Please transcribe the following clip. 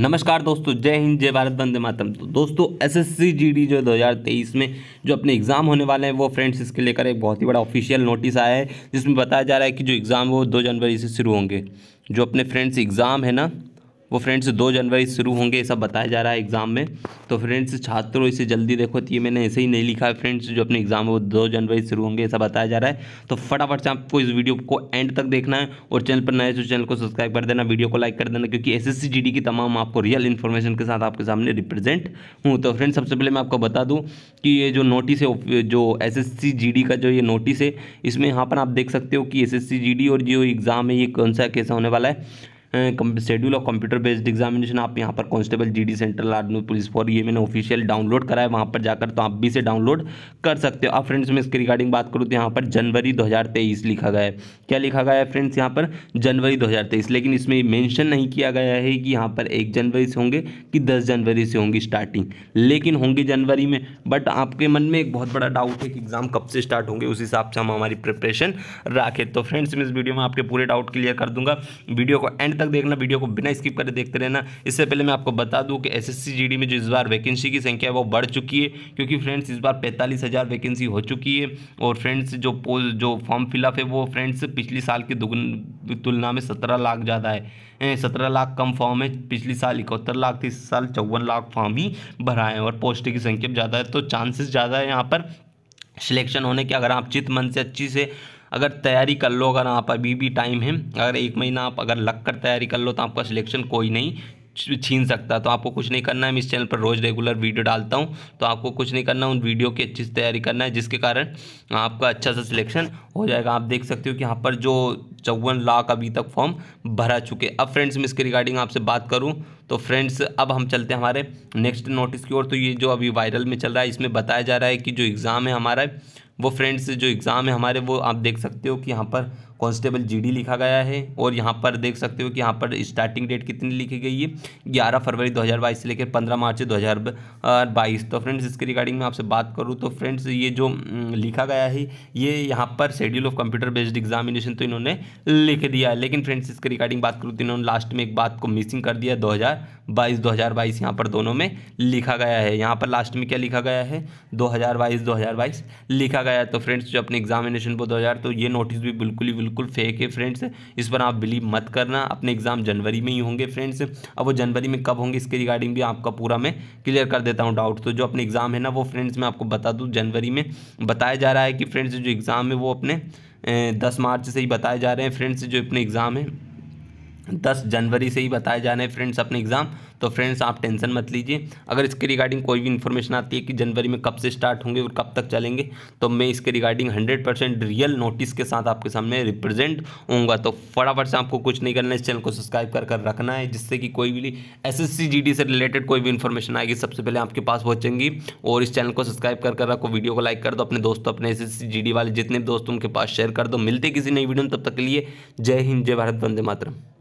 नमस्कार दोस्तों जय हिंद जय भारत वंदे मातम तो दोस्तों एसएससी जीडी जो दो तेईस में जो अपने एग्ज़ाम होने वाले हैं वो फ्रेंड्स इसके लेकर एक बहुत ही बड़ा ऑफिशियल नोटिस आया है जिसमें बताया जा रहा है कि जो एग्ज़ाम वो दो जनवरी से शुरू होंगे जो अपने फ्रेंड्स एग्ज़ाम है ना वो फ्रेंड्स दो जनवरी शुरू होंगे ऐसा सब बताया जा रहा है एग्ज़ाम में तो फ्रेंड्स छात्रों इसे जल्दी देखो तो ये मैंने ऐसे ही नहीं लिखा है फ्रेंड्स जो अपने एग्ज़ाम है वो दो जनवरी से शुरू होंगे ऐसा बताया जा रहा है तो फटाफट से आपको इस वीडियो को एंड तक देखना है और चैनल पर नए तो चैनल को सब्सक्राइब कर देना वीडियो को लाइक कर देना क्योंकि एस एस की तमाम आपको रियल इन्फॉर्मेशन के साथ आपके सामने रिप्रेजेंट हूँ तो फ्रेंड्स सबसे पहले मैं आपको बता दूँ कि ये जो नोटिस है जो एस एस का जो ये नोटिस है इसमें यहाँ पर आप देख सकते हो कि एस एस और जो एग्ज़ाम है ये कौन सा कैसा होने वाला है schedule of computer based examination आप यहाँ पर constable G D central army police for ये मैंने ऑफिशियल डाउनलोड करा है वहाँ पर जाकर तो आप भी से डाउनलोड कर सकते हो अब फ्रेंड्स मैं इसके रिगार्डिंग बात करूँ तो यहाँ पर जनवरी तेईस लिखा गया है क्या लिखा गया है फ्रेंड्स यहाँ पर जनवरी तेईस लेकिन इसमें मैंशन नहीं किया गया है कि यहाँ पर एक जनवरी से होंगे कि दस जनवरी से होंगी स्टार्टिंग लेकिन होंगी जनवरी में बट आपके मन में एक बहुत बड़ा डाउट है कि एग्ज़ाम कब से स्टार्ट होंगे उस हिसाब से हम हमारी प्रिपरेशन रखें तो फ्रेंड्स मैं इस वीडियो में आपके पूरे डाउट क्लियर कर दूंगा वीडियो को एंड तक देखना वीडियो को बिना स्किप करे देखते रहना इससे पहले मैं आपको बता दूं कि एसएससी जीडी में जो इस बार वैकेंसी की संख्या है वो बढ़ चुकी है क्योंकि फ्रेंड्स इस बार पैंतालीस हज़ार वैकेंसी हो चुकी है और फ्रेंड्स जो पोज जो फॉर्म फिलअप है वो फ्रेंड्स पिछले साल की तुलना में सत्रह लाख ज़्यादा है सत्रह लाख कम फॉर्म है पिछले साल इकहत्तर लाख थी इस साल चौवन लाख फॉर्म ही भरा है और पोस्ट की संख्या ज़्यादा है तो चांसेस ज़्यादा है यहाँ पर सिलेक्शन होने के अगर आप चित मन से अच्छी से अगर तैयारी कर लो अगर आप अभी भी टाइम है अगर एक महीना आप अगर लग कर तैयारी कर लो तो आपका सिलेक्शन कोई नहीं छीन सकता तो आपको कुछ नहीं करना है मैं इस चैनल पर रोज़ रेगुलर वीडियो डालता हूँ तो आपको कुछ नहीं करना उन वीडियो की अच्छी से तैयारी करना है जिसके कारण आपका अच्छा सा सिलेक्शन हो जाएगा आप देख सकते हो कि यहाँ पर जो चौवन लाख अभी तक फॉर्म भरा चुके अब फ्रेंड्स मैं इसके रिगार्डिंग आपसे बात करूँ तो फ्रेंड्स अब हम चलते हैं हमारे नेक्स्ट नोटिस की ओर तो ये जो अभी वायरल में चल रहा है इसमें बताया जा रहा है कि जो एग्ज़ाम है हमारा वो फ्रेंड्स जो एग्ज़ाम है हमारे वो आप देख सकते हो कि यहाँ पर कांस्टेबल जीडी लिखा गया है और यहाँ पर देख सकते हो कि यहाँ पर स्टार्टिंग डेट कितनी लिखी गई है 11 फरवरी 2022 से लेकर 15 मार्च 2022 तो फ्रेंड्स इसके रिगार्डिंग में आपसे बात करूँ तो फ्रेंड्स ये जो लिखा गया है ये यहाँ पर schedule of computer based examination तो इन्होंने लिख दिया है लेकिन फ्रेंड्स इसके रिगार्डिंग बात करूँ तो इन्होंने लास्ट में एक बात को मिसिंग कर दिया दो हज़ार बाईस दो हज़ार बाईस यहाँ पर दोनों में लिखा गया है यहाँ पर लास्ट में क्या लिखा गया है दो हज़ार बाईस दो हज़ार बाईस लिखा गया तो फ्रेंड्स जो अपने एग्जामिनेशन पर हज़ार तो ये नोटिस भी बिल्कुल ही बिल्कुल फेक है फ्रेंड्स इस पर आप बिलीव मत करना अपने एग्ज़ाम जनवरी में ही होंगे फ्रेंड्स अब वो जनवरी में कब होंगे इसके रिगार्डिंग भी आपका पूरा मैं क्लियर कर देता हूँ डाउट तो जो अपने एग्ज़ाम है ना वो फ्रेंड्स मैं आपको बता दूँ जनवरी में बताया जा रहा है कि फ्रेंड्स जो एग्ज़ाम है वो अपने दस मार्च से ही बताए जा रहे हैं फ्रेंड्स जो अपने एग्ज़ाम है दस जनवरी से ही बताए जाने हैं फ्रेंड्स अपने एग्ज़ाम तो फ्रेंड्स आप टेंशन मत लीजिए अगर इसके रिगार्डिंग कोई भी इन्फॉर्मेशन आती है कि जनवरी में कब से स्टार्ट होंगे और कब तक चलेंगे तो मैं इसके regarding hundred percent real notice के साथ आपके सामने रिप्रेजेंट होऊंगा तो फटाफट से आपको कुछ नहीं करना है इस चैनल को सब्सक्राइब कर कर रखना है जिससे कि कोई भी एस एस से रिलेटेड कोई भी इन्फॉर्मेशन आएगी सबसे पहले आपके पास पहुँचेंगी और इस चैनल को सब्सक्राइब कर कर रखो वीडियो को लाइक कर दो अपने दोस्तों अपने एस एस वाले जितने भी दोस्तों उनके पास शेयर कर दो मिलते किसी नई वीडियो में तब तक के लिए जय हिंद जय भारत वंदे मातरम